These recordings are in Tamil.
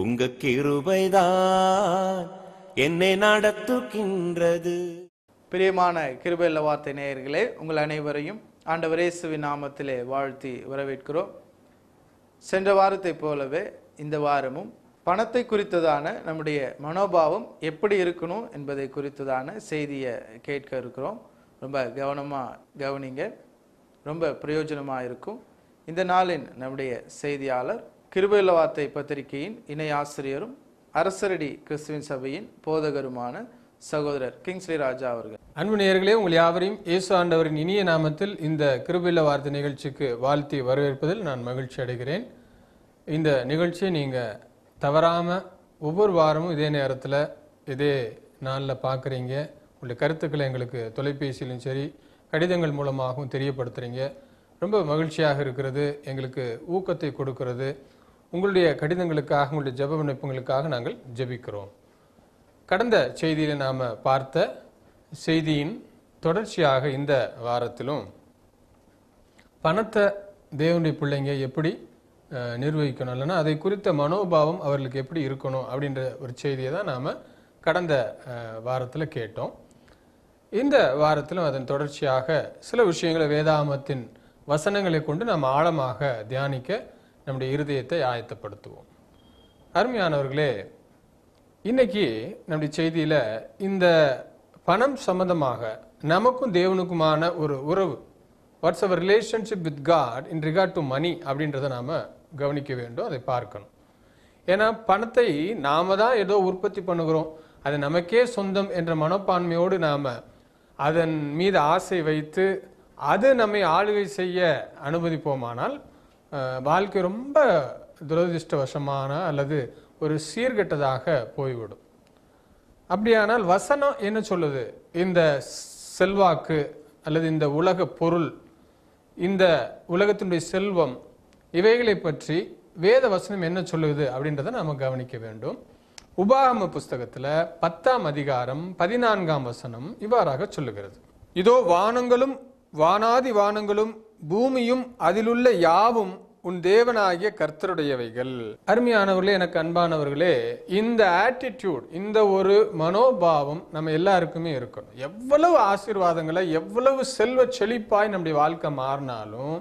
உங்க கிருபைதான் என்னை நடத்துகின்றது பிரியமான கிருபையில் வார்த்தை நேயர்களே உங்கள் அனைவரையும் ஆண்டவரேசுவின் நாமத்திலே வாழ்த்தி வரவேற்கிறோம் சென்ற வாரத்தை போலவே இந்த வாரமும் பணத்தை குறித்ததான நம்முடைய மனோபாவம் எப்படி இருக்கணும் என்பதை குறித்ததான செய்தியை கேட்க இருக்கிறோம் ரொம்ப கவனமாக கவனிங்க ரொம்ப பிரயோஜனமாக இருக்கும் இந்த நாளின் நம்முடைய செய்தியாளர் கிருபையுள்ள வார்த்தை பத்திரிகையின் இணை ஆசிரியரும் அரசரடி கிறிஸ்துவின் சபையின் போதகருமான சகோதரர் கிங் ராஜா அவர்கள் அன்பு நேயர்களே உங்கள் யாவரையும் இயேசு ஆண்டவரின் இனிய நாமத்தில் இந்த கிருபில வார்த்தை நிகழ்ச்சிக்கு வாழ்த்தி வரவேற்பதில் நான் மகிழ்ச்சி அடைகிறேன் இந்த நிகழ்ச்சியை நீங்கள் தவறாமல் ஒவ்வொரு வாரமும் இதே நேரத்தில் இதே நாளில் பார்க்குறீங்க உங்களுடைய கருத்துக்களை எங்களுக்கு தொலைபேசியிலும் சரி கடிதங்கள் மூலமாகவும் தெரியப்படுத்துகிறீங்க ரொம்ப மகிழ்ச்சியாக இருக்கிறது எங்களுக்கு ஊக்கத்தை கொடுக்கறது உங்களுடைய கடிதங்களுக்காக உங்களுடைய ஜப விண்ணப்பங்களுக்காக நாங்கள் ஜபிக்கிறோம் கடந்த செய்தியில் நாம் பார்த்த செய்தியின் தொடர்ச்சியாக இந்த வாரத்திலும் பணத்தை தேவனுடைய பிள்ளைங்க எப்படி நிர்வகிக்கணும் இல்லைன்னா அதை குறித்த மனோபாவம் அவர்களுக்கு எப்படி இருக்கணும் அப்படின்ற ஒரு செய்தியை தான் நாம் கடந்த வாரத்தில் கேட்டோம் இந்த வாரத்திலும் அதன் தொடர்ச்சியாக சில விஷயங்களை வேதாமத்தின் வசனங்களை கொண்டு நாம் ஆழமாக தியானிக்க நம்முடைய இருதயத்தை ஆயத்தப்படுத்துவோம் அருமையானவர்களே இன்னைக்கு நம்முடைய செய்தியில் இந்த பணம் சம்பந்தமாக நமக்கும் தேவனுக்குமான ஒரு உறவு what's our relationship with God in regard to money அப்படின்றத நாம் கவனிக்க வேண்டும் அதை பார்க்கணும் ஏன்னா பணத்தை நாம் தான் ஏதோ உற்பத்தி பண்ணுகிறோம் அது நமக்கே சொந்தம் என்ற மனப்பான்மையோடு நாம் அதன் மீது ஆசை வைத்து அது நம்மை ஆளுகை செய்ய அனுமதிப்போமானால் வாழ்க்கை ரொம்ப துரதிருஷ்டவசமான அல்லது ஒரு சீர்கெட்டதாக போய்விடும் அப்படியானால் வசனம் என்ன சொல்லுது இந்த செல்வாக்கு அல்லது இந்த உலக பொருள் இந்த உலகத்தினுடைய செல்வம் இவைகளை பற்றி வேத வசனம் என்ன சொல்லுது அப்படின்றத நாம் கவனிக்க வேண்டும் உபாகம புஸ்தகத்தில் பத்தாம் அதிகாரம் பதினான்காம் வசனம் இவ்வாறாக சொல்லுகிறது இதோ வானங்களும் வானாதி வானங்களும் பூமியும் அதிலுள்ள யாவும் உன் தேவனாகிய கர்த்தருடையவைகள் அருமையானவர்களே எனக்கு அன்பானவர்களே இந்த ஆட்டிடியூட் இந்த ஒரு மனோபாவம் நம்ம எல்லாருக்குமே இருக்கணும் எவ்வளவு ஆசீர்வாதங்களை எவ்வளவு செல்வ செழிப்பாய் நம்முடைய வாழ்க்கை மாறினாலும்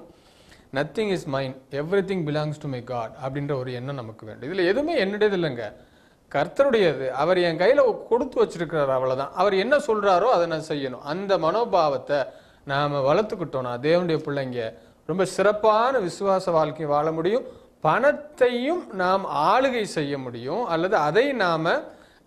nothing is mine everything belongs to my God அப்படின்ற ஒரு எண்ணம் நமக்கு வேண்டும் இதில் எதுவுமே என்னுடையது இல்லைங்க கர்த்தருடையது அவர் என் கையில் கொடுத்து வச்சிருக்கிறார் அவ்வளோதான் அவர் என்ன சொல்கிறாரோ அதை நான் செய்யணும் அந்த மனோபாவத்தை நாம் வளர்த்துக்கிட்டோம்னா தேவனுடைய பிள்ளைங்க ரொம்ப சிறப்பான விசுவாச வாழ்க்கை வாழ முடியும் பணத்தையும் நாம் ஆளுகை செய்ய முடியும் அல்லது அதை நாம்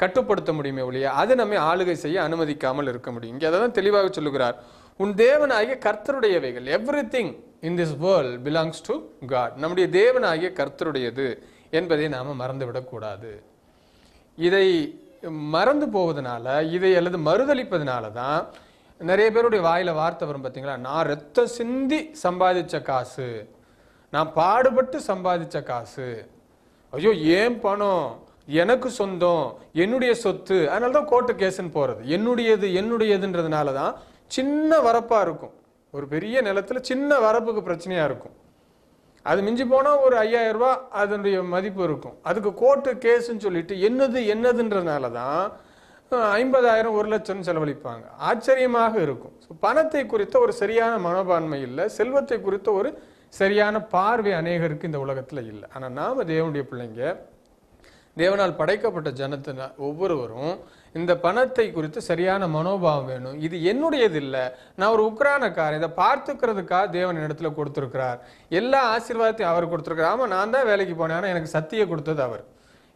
கட்டுப்படுத்த முடியுமே ஒழிய அது நம்மை ஆளுகை செய்ய அனுமதிக்காமல் இருக்க முடியும் இங்கே அதை தான் தெளிவாக சொல்லுகிறார் உன் தேவனாகிய கர்த்தருடையவைகள் everything in this world belongs to God நம்முடைய தேவனாகிய கர்த்தருடையது என்பதை நாம் மறந்துவிடக்கூடாது இதை மறந்து போவதனால இதை அல்லது மறுதளிப்பதனால தான் நிறைய பேருடைய வாயில் வார்த்தை வரும் பார்த்தீங்களா நான் ரத்த சிந்தி சம்பாதிச்ச காசு நான் பாடுபட்டு சம்பாதிச்ச காசு ஐயோ ஏன் பணம் எனக்கு சொந்தம் என்னுடைய சொத்து அதனால தான் கோர்ட்டு கேஸுன்னு போகிறது என்னுடையது என்னுடையதுன்றதுனால தான் சின்ன வரப்பாக இருக்கும் ஒரு பெரிய நிலத்தில் சின்ன வரப்புக்கு பிரச்சனையாக இருக்கும் அது மிஞ்சி போனால் ஒரு ஐயாயிரம் ரூபா அதனுடைய மதிப்பு இருக்கும் அதுக்கு கோர்ட்டு கேஸுன்னு சொல்லிட்டு என்னது என்னதுன்றதுனால தான் ஐம்பதாயிரம் ஒரு லட்சம் செலவழிப்பாங்க ஆச்சரியமாக இருக்கும் ஸோ பணத்தை குறித்த ஒரு சரியான மனோபான்மை இல்லை செல்வத்தை குறித்த ஒரு சரியான பார்வை அநேகருக்கு இந்த உலகத்தில் இல்லை ஆனால் நாம் தேவனுடைய பிள்ளைங்க தேவனால் படைக்கப்பட்ட ஜனத்தின ஒவ்வொருவரும் இந்த பணத்தை குறித்து சரியான மனோபாவம் வேணும் இது என்னுடையது இல்லை நான் ஒரு உக்ரானக்காரன் இதை பார்த்துக்கிறதுக்காக தேவன் இடத்துல கொடுத்துருக்கிறார் எல்லா ஆசீர்வாதத்தையும் அவர் கொடுத்துருக்கிறார் ஆமாம் நான் தான் வேலைக்கு போனேன் ஆனால் எனக்கு சத்தியை கொடுத்தது அவர்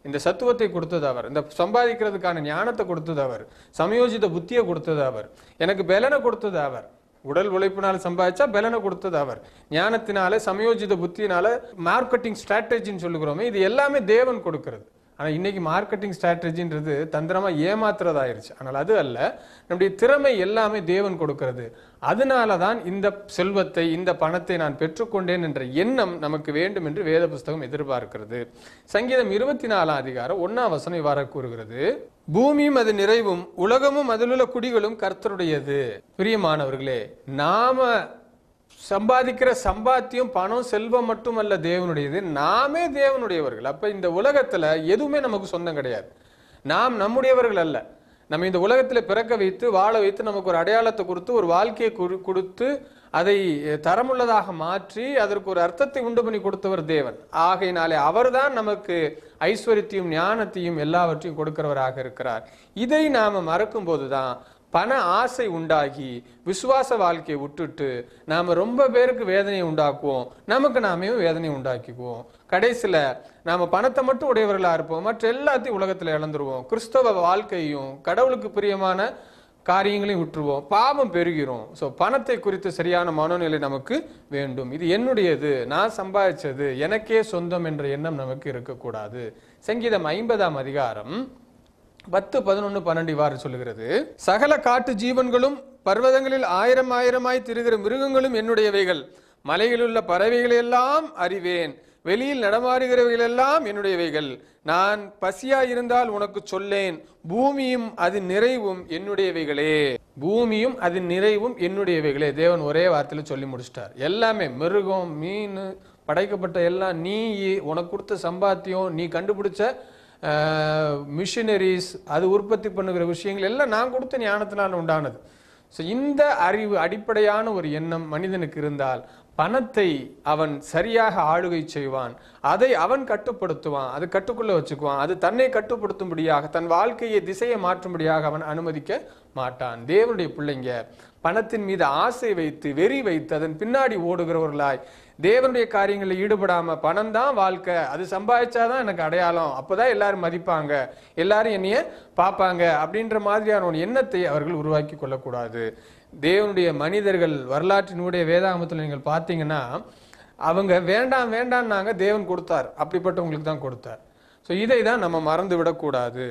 இந்த சத்துவத்தை கொடுத்தது அவர் இந்த சம்பாதிக்கிறதுக்கான ஞானத்தை கொடுத்தது அவர் சமயோஜித புத்தியை கொடுத்தது அவர் எனக்கு பலனை கொடுத்தது அவர் உடல் உழைப்பினால் சம்பாதிச்சா பலனை கொடுத்தது அவர் ஞானத்தினால சமயோஜித புத்தினால மார்க்கெட்டிங் ஸ்ட்ராட்டஜின்னு சொல்லுகிறோமே இது எல்லாமே தேவன் கொடுக்கறது ஆனால் இன்னைக்கு மார்க்கெட்டிங் ஸ்ட்ராட்டஜின்றது தந்திரமாக ஏமாத்துறதாயிருச்சு ஆனால் அது அல்ல நம்முடைய திறமை எல்லாமே தேவன் கொடுக்கறது அதனால தான் இந்த செல்வத்தை இந்த பணத்தை நான் பெற்றுக்கொண்டேன் என்ற எண்ணம் நமக்கு வேண்டும் என்று வேத புஸ்தகம் எதிர்பார்க்கிறது சங்கீதம் இருபத்தி நாலாம் அதிகாரம் ஒன்னாம் வசனம் இவ்வாறு கூறுகிறது பூமியும் அது நிறைவும் உலகமும் அதிலுள்ள குடிகளும் கர்த்தருடையது பிரியமானவர்களே நாம சம்பாதிக்கிற சம்பாத்தியம் பணம் செல்வம் மட்டுமல்ல தேவனுடையது நாமே தேவனுடையவர்கள் அப்ப இந்த உலகத்துல எதுவுமே நமக்கு சொந்தம் கிடையாது நாம் நம்முடையவர்கள் அல்ல நம்ம இந்த உலகத்தில் பிறக்க வைத்து வாழ வைத்து நமக்கு ஒரு அடையாளத்தை கொடுத்து ஒரு வாழ்க்கையை கொடுத்து அதை தரமுள்ளதாக மாற்றி அதற்கு ஒரு அர்த்தத்தை உண்டு பண்ணி கொடுத்தவர் தேவன் ஆகையினாலே அவர்தான் நமக்கு ஐஸ்வர்யத்தையும் ஞானத்தையும் எல்லாவற்றையும் கொடுக்கிறவராக இருக்கிறார் இதை நாம மறக்கும் போதுதான் பண ஆசை உண்டாகி விசுவாச வாழ்க்கையை விட்டுட்டு நாம் ரொம்ப பேருக்கு வேதனையை உண்டாக்குவோம் நமக்கு நாமே வேதனையை உண்டாக்கிக்குவோம் கடைசியில் நாம் பணத்தை மட்டும் உடையவர்களாக இருப்போம் மற்ற எல்லாத்தையும் உலகத்தில் இழந்துருவோம் கிறிஸ்தவ வாழ்க்கையும் கடவுளுக்கு பிரியமான காரியங்களையும் விட்டுருவோம் பாவம் பெருகிறோம் ஸோ பணத்தை குறித்து சரியான மனநிலை நமக்கு வேண்டும் இது என்னுடையது நான் சம்பாதிச்சது எனக்கே சொந்தம் என்ற எண்ணம் நமக்கு இருக்கக்கூடாது சங்கீதம் ஐம்பதாம் அதிகாரம் பத்து பதினொன்று பன்னெண்டு வாரம் சொல்லுகிறது சகல காட்டு ஜீவன்களும் பர்வதங்களில் ஆயிரம் ஆயிரமாய் திரிகிற மிருகங்களும் என்னுடையவைகள் மலையில் உள்ள பறவைகளெல்லாம் அறிவேன் வெளியில் எல்லாம் என்னுடையவைகள் நான் பசியா இருந்தால் உனக்கு சொல்லேன் பூமியும் அது நிறைவும் என்னுடையவைகளே பூமியும் அது நிறைவும் என்னுடையவைகளே தேவன் ஒரே வார்த்தையில் சொல்லி முடிச்சிட்டார் எல்லாமே மிருகம் மீன் படைக்கப்பட்ட எல்லாம் நீ உனக்கு கொடுத்த சம்பாத்தியம் நீ கண்டுபிடிச்ச மிஷினரிஸ் அது உற்பத்தி பண்ணுகிற விஷயங்கள் எல்லாம் நான் கொடுத்த ஞானத்தினால் உண்டானது ஸோ இந்த அறிவு அடிப்படையான ஒரு எண்ணம் மனிதனுக்கு இருந்தால் பணத்தை அவன் சரியாக ஆளுகை செய்வான் அதை அவன் கட்டுப்படுத்துவான் அது கட்டுக்குள்ளே வச்சுக்குவான் அது தன்னை கட்டுப்படுத்தும்படியாக தன் வாழ்க்கையை திசையை மாற்றும்படியாக அவன் அனுமதிக்க மாட்டான் தேவனுடைய பிள்ளைங்க பணத்தின் மீது ஆசை வைத்து வெறி வைத்து அதன் பின்னாடி ஓடுகிறவர்களாய் தேவனுடைய காரியங்களில் ஈடுபடாம பணம் தான் வாழ்க்கை அது சம்பாதிச்சாதான் எனக்கு அடையாளம் அப்பதான் எல்லாரும் மதிப்பாங்க எல்லாரும் என்னைய பார்ப்பாங்க அப்படின்ற மாதிரியான ஒரு எண்ணத்தை அவர்கள் உருவாக்கி கொள்ளக்கூடாது தேவனுடைய மனிதர்கள் வரலாற்றினுடைய வேதாகமத்தில் நீங்கள் பார்த்தீங்கன்னா அவங்க வேண்டாம் வேண்டாம்னாங்க தேவன் கொடுத்தார் அப்படிப்பட்டவங்களுக்கு தான் கொடுத்தார் ஸோ இதை தான் நம்ம மறந்து விடக்கூடாது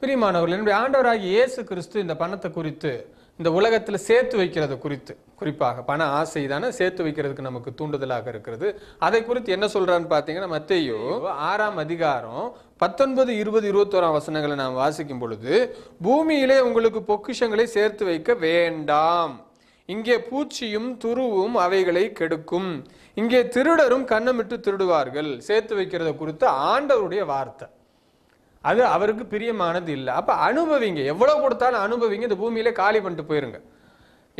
பிரிமானவர்கள் என்னுடைய ஆண்டவராகி இயேசு கிறிஸ்து இந்த பணத்தை குறித்து இந்த உலகத்தில் சேர்த்து வைக்கிறது குறித்து குறிப்பாக பண ஆசை தானே சேர்த்து வைக்கிறதுக்கு நமக்கு தூண்டுதலாக இருக்கிறது அதை குறித்து என்ன சொல்றான்னு பார்த்தீங்கன்னா மத்தையோ ஆறாம் அதிகாரம் பத்தொன்பது இருபது இருபத்தோராம் வசனங்களை நாம் வாசிக்கும் பொழுது பூமியிலே உங்களுக்கு பொக்கிஷங்களை சேர்த்து வைக்க வேண்டாம் இங்கே பூச்சியும் துருவும் அவைகளை கெடுக்கும் இங்கே திருடரும் கண்ணமிட்டு திருடுவார்கள் சேர்த்து வைக்கிறத குறித்து ஆண்டவருடைய வார்த்தை அது அவருக்கு பிரியமானது இல்லை அப்போ அனுபவிங்க எவ்வளோ கொடுத்தாலும் அனுபவிங்க இந்த பூமியில காலி பண்ணிட்டு போயிருங்க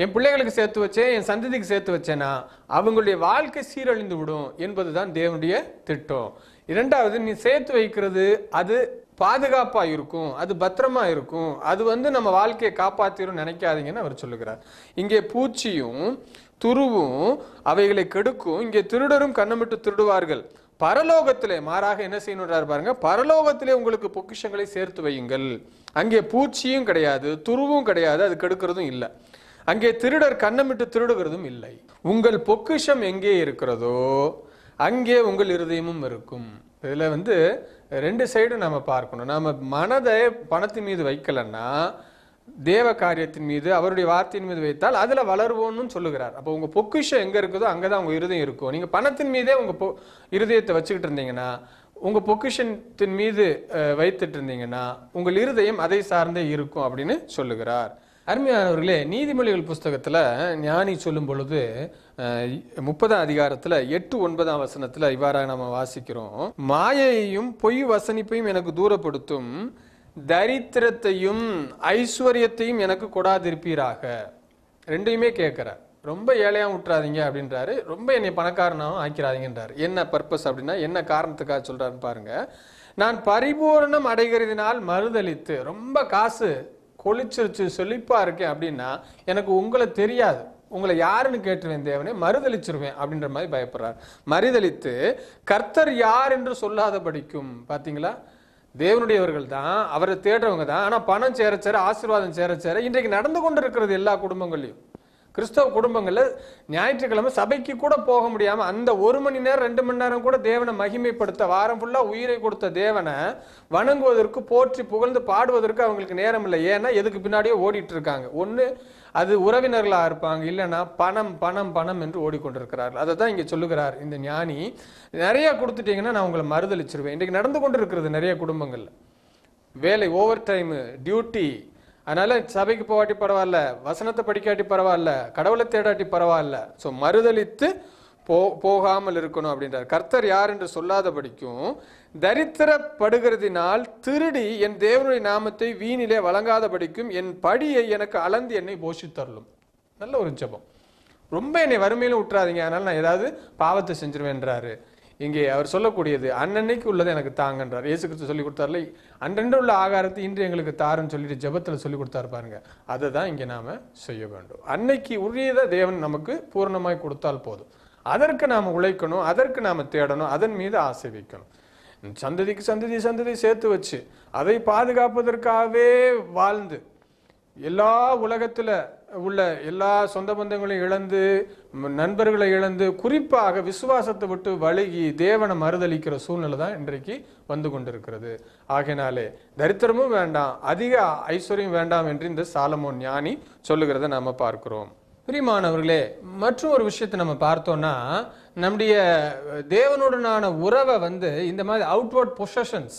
என் பிள்ளைகளுக்கு சேர்த்து வச்சேன் என் சந்ததிக்கு சேர்த்து வச்சேன்னா அவங்களுடைய வாழ்க்கை சீரழிந்து விடும் என்பது தான் தேவனுடைய திட்டம் இரண்டாவது நீ சேர்த்து வைக்கிறது அது பாதுகாப்பாக இருக்கும் அது பத்திரமா இருக்கும் அது வந்து நம்ம வாழ்க்கையை காப்பாற்றிரும் நினைக்காதீங்கன்னு அவர் சொல்லுகிறார் இங்கே பூச்சியும் துருவும் அவைகளை கெடுக்கும் இங்கே திருடரும் கண்ணமிட்டு திருடுவார்கள் பரலோகத்திலே மாறாக என்ன செய்யணுன்றார் பாருங்க பரலோகத்திலே உங்களுக்கு பொக்கிஷங்களை சேர்த்து வையுங்கள் அங்கே பூச்சியும் கிடையாது துருவும் கிடையாது அது கெடுக்கிறதும் இல்லை அங்கே திருடர் கண்ணமிட்டு திருடுகிறதும் இல்லை உங்கள் பொக்கிஷம் எங்கே இருக்கிறதோ அங்கே உங்கள் இருதயமும் இருக்கும் இதில் வந்து ரெண்டு சைடும் நம்ம பார்க்கணும் நம்ம மனதை பணத்தின் மீது வைக்கலன்னா தேவ காரியத்தின் மீது அவருடைய வார்த்தையின் மீது வைத்தால் அதில் வளருவோன்னு சொல்லுகிறார் அப்போ உங்கள் பொக்கிஷம் எங்கே இருக்குதோ அங்கே தான் உங்கள் இருதயம் இருக்கும் நீங்கள் பணத்தின் மீதே உங்கள் பொ இருதயத்தை வச்சுக்கிட்டு இருந்தீங்கன்னா உங்கள் பொக்கிஷத்தின் மீது வைத்துட்டு இருந்தீங்கன்னா உங்கள் இருதயம் அதை சார்ந்தே இருக்கும் அப்படின்னு சொல்லுகிறார் அருமையானவர்களே நீதிமொழிகள் புஸ்தகத்தில் ஞானி சொல்லும் பொழுது முப்பதாம் அதிகாரத்தில் எட்டு ஒன்பதாம் வசனத்தில் இவ்வாறாக நம்ம வாசிக்கிறோம் மாயையையும் பொய் வசனிப்பையும் எனக்கு தூரப்படுத்தும் தரித்திரத்தையும் ஐஸ்வர்யத்தையும் எனக்கு கொடாதிருப்பீராக ரெண்டையுமே கேட்குறார் ரொம்ப ஏழையாக விட்டுறாதீங்க அப்படின்றாரு ரொம்ப என்னை பணக்காரனாகவும் ஆக்கிறாதீங்கன்றார் என்ன பர்பஸ் அப்படின்னா என்ன காரணத்துக்காக சொல்கிறாருன்னு பாருங்கள் நான் பரிபூரணம் அடைகிறதுனால் மறுதளித்து ரொம்ப காசு கொளிச்சிருச்சு செழிப்பாக இருக்கேன் அப்படின்னா எனக்கு உங்களை தெரியாது உங்களை யாருன்னு கேட்டுருவேன் தேவனே மறுதளிச்சிருவேன் அப்படின்ற மாதிரி பயப்படுறார் மறுதளித்து கர்த்தர் யார் என்று சொல்லாத படிக்கும் பார்த்தீங்களா தேவனுடையவர்கள் தான் அவரை தேடுறவங்க தான் ஆனால் பணம் சேர சேர ஆசீர்வாதம் சேர சேர இன்றைக்கு நடந்து கொண்டு இருக்கிறது எல்லா குடும்பங்கள்லையும் கிறிஸ்தவ குடும்பங்களில் ஞாயிற்றுக்கிழமை சபைக்கு கூட போக முடியாமல் அந்த ஒரு மணி நேரம் ரெண்டு மணி நேரம் கூட தேவனை மகிமைப்படுத்த வாரம் ஃபுல்லாக உயிரை கொடுத்த தேவனை வணங்குவதற்கு போற்றி புகழ்ந்து பாடுவதற்கு அவங்களுக்கு நேரம் இல்லை ஏன்னா எதுக்கு பின்னாடியே ஓடிட்டு இருக்காங்க ஒன்று அது உறவினர்களாக இருப்பாங்க இல்லைன்னா பணம் பணம் பணம் என்று ஓடிக்கொண்டிருக்கிறார்கள் அதை தான் இங்கே சொல்லுகிறார் இந்த ஞானி நிறைய கொடுத்துட்டீங்கன்னா நான் உங்களை மறுதளிச்சிருவேன் இன்றைக்கு நடந்து கொண்டு இருக்கிறது நிறைய குடும்பங்களில் வேலை ஓவர் டைமு டியூட்டி அதனால் சபைக்கு போகாட்டி பரவாயில்ல வசனத்தை படிக்காட்டி பரவாயில்ல கடவுளை தேடாட்டி பரவாயில்ல ஸோ மறுதளித்து போ போகாமல் இருக்கணும் அப்படின்றார் கர்த்தர் யார் என்று சொல்லாத படிக்கும் தரித்திரப்படுகிறதினால் திருடி என் தேவனுடைய நாமத்தை வீணிலே வழங்காத படிக்கும் என் படியை எனக்கு அளந்து என்னை போஷித்தரலும் நல்ல ஒரு ஜபம் ரொம்ப என்னை வறுமையிலும் விட்டுறாதீங்க அதனால் நான் ஏதாவது பாவத்தை செஞ்சிருவேன்றாரு இங்கே அவர் சொல்லக்கூடியது அன்னன்னைக்கு உள்ளதை எனக்கு தாங்கன்றார் இயேசு கிறிஸ்து சொல்லி கொடுத்தாருல அன்றென்று உள்ள ஆகாரத்தை இன்று எங்களுக்கு தாருன்னு சொல்லிட்டு ஜபத்தில் சொல்லி கொடுத்தாரு பாருங்க அதை தான் இங்கே நாம் செய்ய வேண்டும் அன்னைக்கு உரியதை தேவன் நமக்கு பூர்ணமாய் கொடுத்தால் போதும் அதற்கு நாம் உழைக்கணும் அதற்கு நாம் தேடணும் அதன் மீது ஆசை வைக்கணும் சந்ததிக்கு சந்ததி சந்ததி சேர்த்து வச்சு அதை பாதுகாப்பதற்காகவே வாழ்ந்து எல்லா உலகத்தில் உள்ள எல்லா சொந்த பந்தங்களையும் இழந்து நண்பர்களை இழந்து குறிப்பாக விசுவாசத்தை விட்டு வழுகி தேவனை மறுதளிக்கிற சூழ்நிலை தான் இன்றைக்கு வந்து கொண்டிருக்கிறது ஆகினாலே தரித்திரமும் வேண்டாம் அதிக ஐஸ்வர்யம் வேண்டாம் என்று இந்த சாலமோன் ஞானி சொல்லுகிறத நாம் பார்க்கிறோம் பிரிமானவர்களே மற்றும் ஒரு விஷயத்தை நம்ம பார்த்தோம்னா நம்முடைய தேவனுடனான உறவை வந்து இந்த மாதிரி அவுட்வர்ட் பொசஷன்ஸ்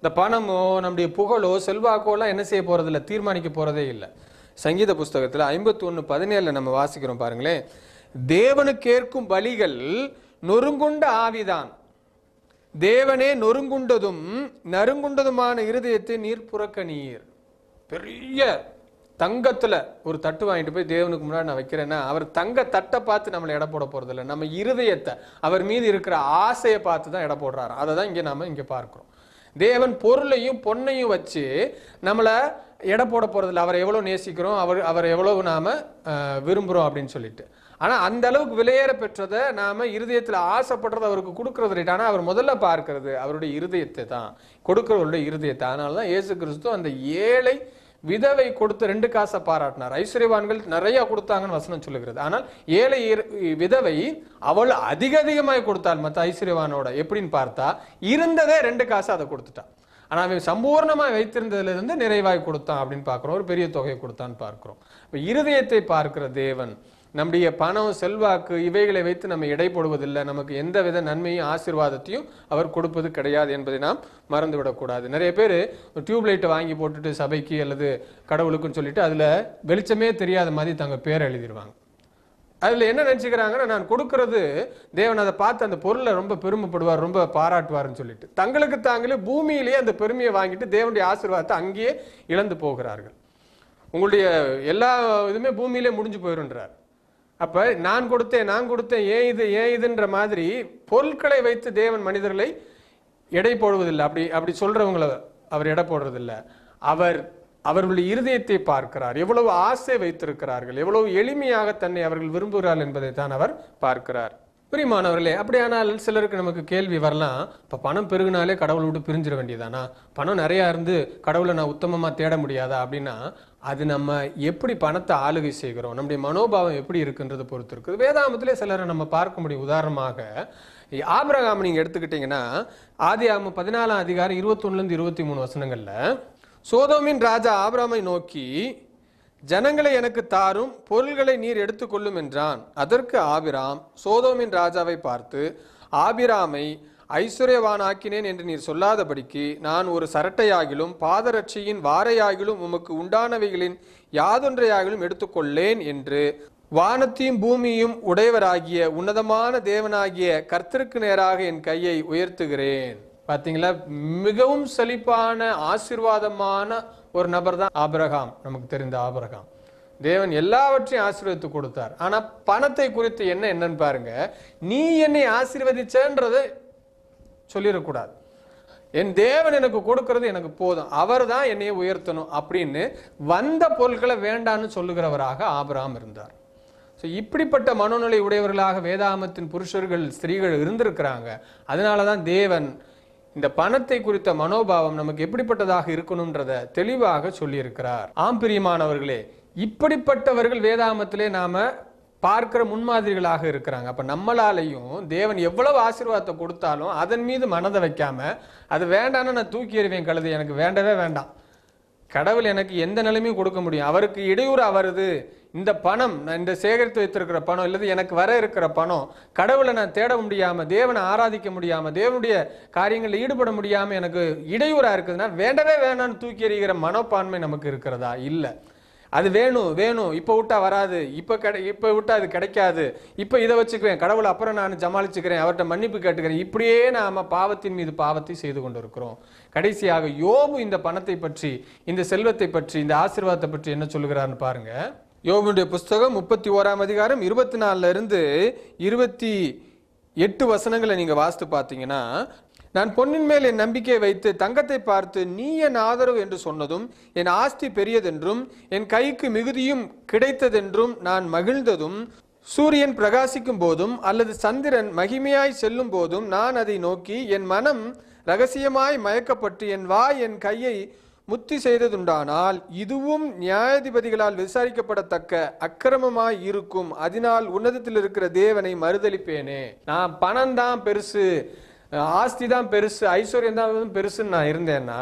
இந்த பணமோ நம்முடைய புகழோ செல்வாக்கோ எல்லாம் என்ன செய்ய போகிறதில்ல தீர்மானிக்க போகிறதே இல்லை சங்கீத புஸ்தகத்தில் ஐம்பத்தி ஒன்று பதினேழில் நம்ம வாசிக்கிறோம் பாருங்களேன் தேவனுக்கேற்கும் பலிகள் நொறுங்குண்ட ஆவிதான் தேவனே நொறுங்குண்டதும் நறுங்குண்டதுமான இருதயத்தை நீர் புறக்கணீர் பெரிய தங்கத்தில் ஒரு தட்டு வாங்கிட்டு போய் தேவனுக்கு முன்னாடி நான் வைக்கிறேன்னா அவர் தங்க தட்டை பார்த்து நம்மளை இட போட போகிறதில்ல நம்ம இருதயத்தை அவர் மீது இருக்கிற ஆசையை பார்த்து தான் இட போடுறாரு அதை தான் இங்கே நாம் இங்கே பார்க்குறோம் தேவன் பொருளையும் பொண்ணையும் வச்சு நம்மளை எடை போட போகிறதில்ல அவரை எவ்வளோ நேசிக்கிறோம் அவர் அவர் எவ்வளவு நாம் விரும்புகிறோம் அப்படின்னு சொல்லிட்டு ஆனால் அந்த அளவுக்கு விலையேற பெற்றதை நாம் இருதயத்தில் ஆசைப்படுறது அவருக்கு கொடுக்கறது ரைட் ஆனால் அவர் முதல்ல பார்க்கறது அவருடைய இருதயத்தை தான் கொடுக்குறவருடைய இருதயத்தை அதனால தான் இயேசு கிறிஸ்து அந்த ஏழை விதவை கொடுத்து ரெண்டு காசை பாராட்டினார் ஐஸ்வர்யவான்கள் நிறைய கொடுத்தாங்கன்னு வசனம் சொல்லுகிறது ஆனால் ஏழை விதவை அவள் அதிக அதிகமாக கொடுத்தாள் மற்ற ஐஸ்வர்யவானோட எப்படின்னு பார்த்தா இருந்ததே ரெண்டு காசை அதை கொடுத்துட்டான் ஆனால் அவன் சம்பூர்ணமாக வைத்திருந்ததுலேருந்து நிறைவாய் கொடுத்தான் அப்படின்னு பார்க்குறோம் ஒரு பெரிய தொகையை கொடுத்தான்னு பார்க்குறோம் இப்போ இருதயத்தை பார்க்கிற தேவன் நம்முடைய பணம் செல்வாக்கு இவைகளை வைத்து நம்ம எடை போடுவதில்லை நமக்கு எந்த வித நன்மையும் ஆசீர்வாதத்தையும் அவர் கொடுப்பது கிடையாது என்பதை நாம் மறந்துவிடக்கூடாது நிறைய பேர் டியூப்லைட்டை வாங்கி போட்டுட்டு சபைக்கு அல்லது கடவுளுக்குன்னு சொல்லிட்டு அதில் வெளிச்சமே தெரியாத மாதிரி தங்கள் பேர் எழுதிடுவாங்க அதில் என்ன நினச்சிக்கிறாங்கன்னா நான் கொடுக்கறது தேவன் அதை பார்த்து அந்த பொருளை ரொம்ப பெருமைப்படுவார் ரொம்ப பாராட்டுவார்னு சொல்லிட்டு தங்களுக்கு தாங்களே பூமியிலேயே அந்த பெருமையை வாங்கிட்டு தேவனுடைய ஆசீர்வாதத்தை அங்கேயே இழந்து போகிறார்கள் உங்களுடைய எல்லா இதுவுமே பூமியிலே முடிஞ்சு போயிருன்றார் அப்போ நான் கொடுத்தேன் நான் கொடுத்தேன் ஏன் இது ஏன் இதுன்ற மாதிரி பொருட்களை வைத்து தேவன் மனிதர்களை எடை போடுவதில்லை அப்படி அப்படி சொல்கிறவங்கள அவர் எடை போடுறதில்லை அவர் அவர்களுடைய இருதயத்தை பார்க்கிறார் எவ்வளவு ஆசை வைத்திருக்கிறார்கள் எவ்வளவு எளிமையாக தன்னை அவர்கள் விரும்புகிறார்கள் என்பதை தான் அவர் பார்க்கிறார் புரியுமானவர்களே அப்படியானால் சிலருக்கு நமக்கு கேள்வி வரலாம் இப்போ பணம் பெருகினாலே கடவுளை விட்டு பிரிஞ்சிட வேண்டியதானா பணம் நிறையா இருந்து கடவுளை நான் உத்தமமாக தேட முடியாதா அப்படின்னா அது நம்ம எப்படி பணத்தை ஆளுகை செய்கிறோம் நம்முடைய மனோபாவம் எப்படி இருக்குன்றதை பொறுத்து இருக்குது வேதாமத்திலே சிலரை நம்ம பார்க்க முடியும் உதாரணமாக ஆபிரகாம் நீங்கள் எடுத்துக்கிட்டிங்கன்னா ஆதி ஆம பதினாலாம் அதிகாரம் இருபத்தொன்னுலேருந்து இருபத்தி மூணு வசனங்களில் சோதோமின் ராஜா ஆபிராமை நோக்கி ஜனங்களை எனக்கு தாரும் பொருள்களை நீர் எடுத்துக்கொள்ளும் என்றான் அதற்கு ஆபிராம் சோதோமின் ராஜாவை பார்த்து ஆபிராமை ஐஸ்வர்யவானாக்கினேன் என்று நீர் சொல்லாதபடிக்கு நான் ஒரு சரட்டையாகிலும் பாதரட்சியின் வாரையாகிலும் உமக்கு உண்டானவைகளின் யாதொன்றையாகிலும் எடுத்துக்கொள்ளேன் என்று வானத்தையும் பூமியும் உடையவராகிய உன்னதமான தேவனாகிய கர்த்தருக்கு நேராக என் கையை உயர்த்துகிறேன் பார்த்தீங்களா மிகவும் செழிப்பான ஆசிர்வாதமான ஒரு நபர் தான் ஆபரகாம் நமக்கு தெரிந்த ஆபரகாம் தேவன் எல்லாவற்றையும் ஆசீர்வதித்து கொடுத்தார் ஆனால் பணத்தை குறித்து என்ன என்னன்னு பாருங்க நீ என்னை ஆசீர்வதிச்சன்றதை சொல்லிடக்கூடாது என் தேவன் எனக்கு கொடுக்கறது எனக்கு போதும் அவர் தான் என்னையை உயர்த்தணும் அப்படின்னு வந்த பொருட்களை வேண்டான்னு சொல்லுகிறவராக ஆபராம் இருந்தார் ஸோ இப்படிப்பட்ட மனோநிலை உடையவர்களாக வேதாமத்தின் புருஷர்கள் ஸ்திரீகள் இருந்திருக்கிறாங்க அதனால தான் தேவன் இந்த பணத்தை குறித்த மனோபாவம் நமக்கு எப்படிப்பட்டதாக இருக்கணும்ன்றத தெளிவாக சொல்லியிருக்கிறார் ஆம் பிரியமானவர்களே இப்படிப்பட்டவர்கள் வேதாமத்திலே நாம பார்க்கிற முன்மாதிரிகளாக இருக்கிறாங்க அப்போ நம்மளாலையும் தேவன் எவ்வளவு ஆசீர்வாதத்தை கொடுத்தாலும் அதன் மீது மனதை வைக்காம அது வேண்டாம்னு நான் தூக்கி எறிவேன் கழுது எனக்கு வேண்டவே வேண்டாம் கடவுள் எனக்கு எந்த நிலைமையும் கொடுக்க முடியும் அவருக்கு இடையூறாக வருது இந்த பணம் நான் இந்த சேகரித்து வைத்திருக்கிற பணம் இல்லது எனக்கு வர இருக்கிற பணம் கடவுளை நான் தேட முடியாமல் தேவனை ஆராதிக்க முடியாமல் தேவனுடைய காரியங்களில் ஈடுபட முடியாமல் எனக்கு இடையூறாக இருக்குதுன்னா வேண்டவே வேணான்னு தூக்கி எறிகிற மனப்பான்மை நமக்கு இருக்கிறதா இல்லை அது வேணும் வேணும் இப்போ விட்டா வராது இப்போ கிடை இப்போ விட்டா அது கிடைக்காது இப்போ இதை வச்சுக்குவேன் கடவுளை அப்புறம் நான் ஜமாளிச்சுக்கிறேன் அவர்கிட்ட மன்னிப்பு கேட்டுக்கிறேன் இப்படியே நாம் பாவத்தின் மீது பாவத்தை செய்து கொண்டிருக்கிறோம் கடைசியாக யோபு இந்த பணத்தை பற்றி இந்த செல்வத்தை பற்றி இந்த ஆசீர்வாதத்தை பற்றி என்ன சொல்கிறார்னு பாருங்க யோபுடைய புஸ்தகம் முப்பத்தி ஓராம் அதிகாரம் இருபத்தி நாலுல இருந்து இருபத்தி எட்டு வசனங்களை நீங்கள் வாசித்து பார்த்தீங்கன்னா நான் பொன்னின் மேல் என் நம்பிக்கையை வைத்து தங்கத்தை பார்த்து நீ என் ஆதரவு என்று சொன்னதும் என் ஆஸ்தி பெரியதென்றும் என் கைக்கு மிகுதியும் கிடைத்ததென்றும் நான் மகிழ்ந்ததும் சூரியன் பிரகாசிக்கும் போதும் அல்லது சந்திரன் மகிமையாய் செல்லும் போதும் நான் அதை நோக்கி என் மனம் ரகசியமாய் மயக்கப்பட்டு என் வாய் என் கையை முத்தி செய்ததுண்டானால் இதுவும் நியாயாதிபதிகளால் விசாரிக்கப்படத்தக்க அக்கிரமமாய் இருக்கும் அதனால் உன்னதத்தில் இருக்கிற தேவனை மறுதளிப்பேனே நான் பணம் தான் பெருசு ஆஸ்தி தான் பெருசு ஐஸ்வர்யம் தான் பெருசுன்னு நான் இருந்தேன்னா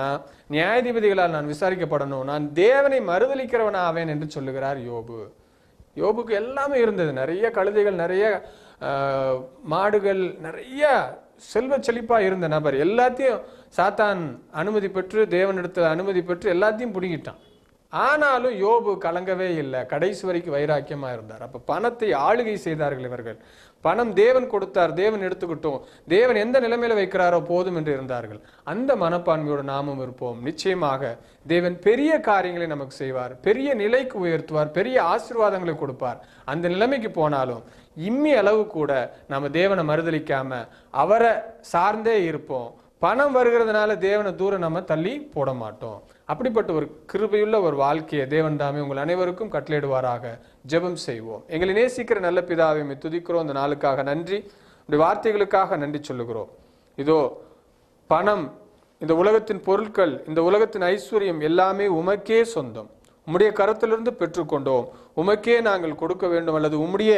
நியாயாதிபதிகளால் நான் விசாரிக்கப்படணும் நான் தேவனை மறுதளிக்கிறவன் ஆவேன் என்று சொல்லுகிறார் யோபு யோபுக்கு எல்லாமே இருந்தது நிறைய கழுதைகள் நிறைய மாடுகள் நிறைய செல்வ செழிப்பாக இருந்த நபர் எல்லாத்தையும் சாத்தான் அனுமதி பெற்று தேவனிடத்தில் அனுமதி பெற்று எல்லாத்தையும் பிடிங்கிட்டான் ஆனாலும் யோபு கலங்கவே இல்லை கடைசி வரைக்கும் வைராக்கியமாக இருந்தார் அப்போ பணத்தை ஆளுகை செய்தார்கள் இவர்கள் பணம் தேவன் கொடுத்தார் தேவன் எடுத்துக்கிட்டோம் தேவன் எந்த நிலைமையில வைக்கிறாரோ போதும் என்று இருந்தார்கள் அந்த மனப்பான்மையோடு நாமும் இருப்போம் நிச்சயமாக தேவன் பெரிய காரியங்களை நமக்கு செய்வார் பெரிய நிலைக்கு உயர்த்துவார் பெரிய ஆசீர்வாதங்களை கொடுப்பார் அந்த நிலைமைக்கு போனாலும் இம்மி அளவு கூட நம்ம தேவனை மறுதளிக்காம அவரை சார்ந்தே இருப்போம் பணம் வருகிறதுனால தேவனை தூரம் நம்ம தள்ளி போட மாட்டோம் அப்படிப்பட்ட ஒரு கிருபையுள்ள ஒரு வாழ்க்கையை தேவன் தாமே உங்கள் அனைவருக்கும் கட்டளையிடுவாராக ஜெபம் செய்வோம் எங்களை நேசிக்கிற நல்ல பிதாவை துதிக்கிறோம் இந்த நாளுக்காக நன்றி உடைய வார்த்தைகளுக்காக நன்றி சொல்லுகிறோம் இதோ பணம் இந்த உலகத்தின் பொருட்கள் இந்த உலகத்தின் ஐஸ்வர்யம் எல்லாமே உமக்கே சொந்தம் உம்முடைய கருத்திலிருந்து பெற்றுக்கொண்டோம் உமக்கே நாங்கள் கொடுக்க வேண்டும் அல்லது உம்முடைய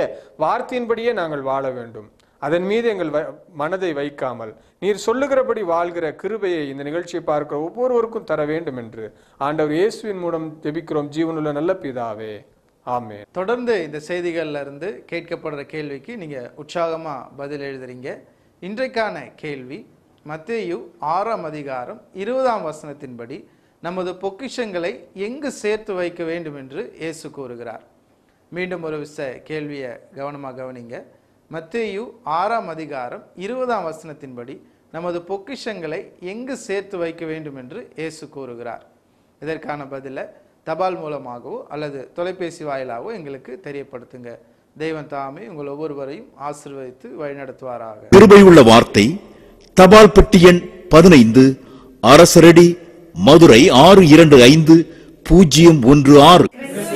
வார்த்தையின்படியே நாங்கள் வாழ வேண்டும் அதன் மீது எங்கள் மனதை வைக்காமல் நீர் சொல்லுகிறபடி வாழ்கிற கிருபையை இந்த நிகழ்ச்சியை பார்க்கிற ஒவ்வொருவருக்கும் தர வேண்டும் என்று ஆண்டவர் இயேசுவின் மூலம் ஜெபிக்கிறோம் ஜீவனுள்ள நல்ல பிதாவே ஆமே தொடர்ந்து இந்த செய்திகள்ல இருந்து கேட்கப்படுற கேள்விக்கு நீங்க உற்சாகமா பதில் எழுதுறீங்க இன்றைக்கான கேள்வி மத்தேயு ஆறாம் அதிகாரம் இருபதாம் வசனத்தின்படி நமது பொக்கிஷங்களை எங்கு சேர்த்து வைக்க வேண்டும் என்று இயேசு கூறுகிறார் மீண்டும் ஒரு விச கேள்வியை கவனமாக கவனிங்க மத்தேயு ஆறாம் அதிகாரம் இருபதாம் வசனத்தின்படி நமது பொக்கிஷங்களை எங்கு சேர்த்து வைக்க வேண்டும் என்று இயேசு கூறுகிறார் இதற்கான பதிலை தபால் மூலமாகவோ அல்லது தொலைபேசி வாயிலாகவோ எங்களுக்கு தெரியப்படுத்துங்க தெய்வன் தாமே உங்கள் ஒவ்வொருவரையும் ஆசிர்வதித்து வழிநடத்துவாராக கிருபையுள்ள வார்த்தை தபால் பெட்டி எண் பதினைந்து அரசரடி மதுரை ஆறு இரண்டு ஐந்து பூஜ்ஜியம் ஒன்று ஆறு